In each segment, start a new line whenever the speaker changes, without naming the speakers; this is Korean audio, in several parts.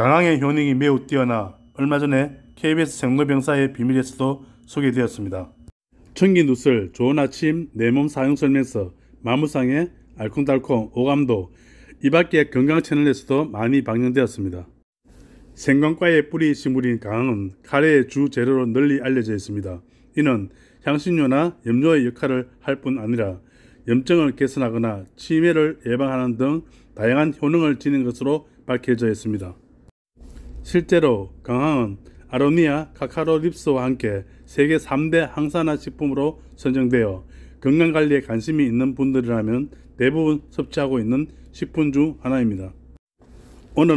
강항의 효능이 매우 뛰어나 얼마 전에 KBS 생물병사의 비밀에서도 소개되었습니다. 청기 누슬, 좋은 아침, 내몸 사용 설명서, 마무상의 알콩달콩, 오감도, 이 밖의 건강 채널에서도 많이 방영되었습니다. 생강과의 뿌리 식물인 강은 카레의 주 재료로 널리 알려져 있습니다. 이는 향신료나 염료의 역할을 할 뿐 아니라 염증을 개선하거나 치매를 예방하는 등 다양한 효능을 지닌 것으로 밝혀져 있습니다. 실제로 강황은 아로니아 카카로립스와 함께 세계 3대 항산화 식품으로 선정되어 건강관리에 관심이 있는 분들이라면 대부분 섭취하고 있는 식품 중 하나입니다.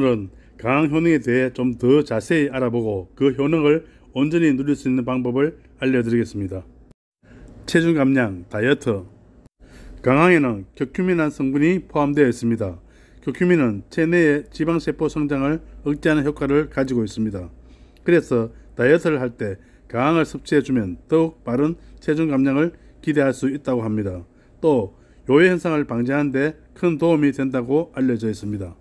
오늘은 강황 효능에 대해 좀 더 자세히 알아보고 그 효능을 온전히 누릴 수 있는 방법을 알려드리겠습니다. 체중 감량, 다이어트. 강황에는 격 u r c 한 성분이 포함되어 있습니다. 교 그 u 민은 체내의 지방세포 성장을 억제하는 효과를 가지고 있습니다. 그래서 다이어트를 할 때 강황을 섭취해주면 더욱 빠른 체중 감량을 기대할 수 있다고 합니다. 또 요요 현상을 방지하는 데 큰 도움이 된다고 알려져 있습니다.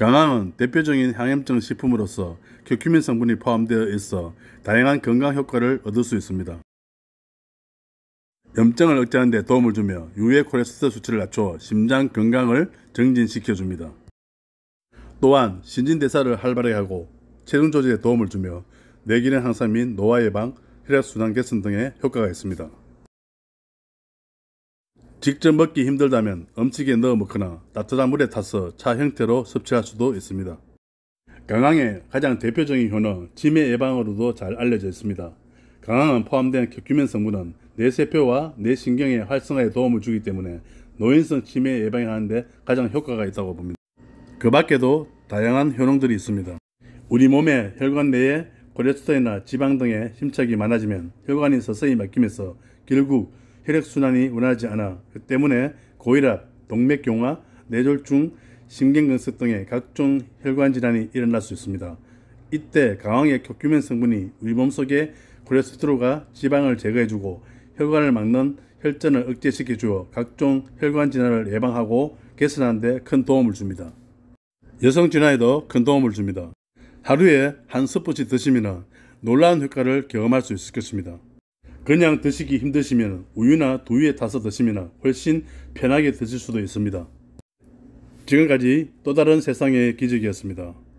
강황은 대표적인 항염증 식품으로서 c u 민 성분이 포함되어 있어 다양한 건강 효과를 얻을 수 있습니다. 염증을 억제하는 데 도움을 주며 유해 콜레스테롤 수치를 낮춰 심장 건강을 정진시켜 줍니다. 또한 신진대사를 활발히 하고 체중 조절에 도움을 주며 뇌기능 향상 및 노화 예방, 혈액순환 개선 등의 효과가 있습니다. 직접 먹기 힘들다면 음식에 넣어 먹거나 따뜻한 물에 타서 차 형태로 섭취할 수도 있습니다. 강황의 가장 대표적인 효능, 치매 예방으로도 잘 알려져 있습니다. 강황은 포함된 c u r 성분은 뇌세포와 뇌신경의 활성화에 도움을 주기 때문에 노인성 치매 예방하는데 가장 효과가 있다고 봅니다. 그 밖에도 다양한 효능들이 있습니다. 우리 몸의 혈관 내에 콜레스테롤이나 지방 등의 힘착이 많아지면 혈관이 서서히 막히면서 결국 혈액순환이 원하지 않아 그 때문에 고혈압, 동맥경화, 뇌졸중, 심경근성 등의 각종 혈관 질환이 일어날 수 있습니다. 이때 강황의 c u r 성분이 우리 몸 속에 콜레스테롤과 지방을 제거해주고 혈관을 막는 혈전을 억제시켜 주어 각종 혈관 질환을 예방하고 개선하는데 큰 도움을 줍니다. 여성 진화에도 큰 도움을 줍니다. 하루에 한 스포츠 드시면 놀라운 효과를 경험할 수 있을 것입니다. 그냥 드시기 힘드시면 우유나 두유에 타서 드시면 훨씬 편하게 드실 수도 있습니다. 지금까지 또 다른 세상의 기적이었습니다.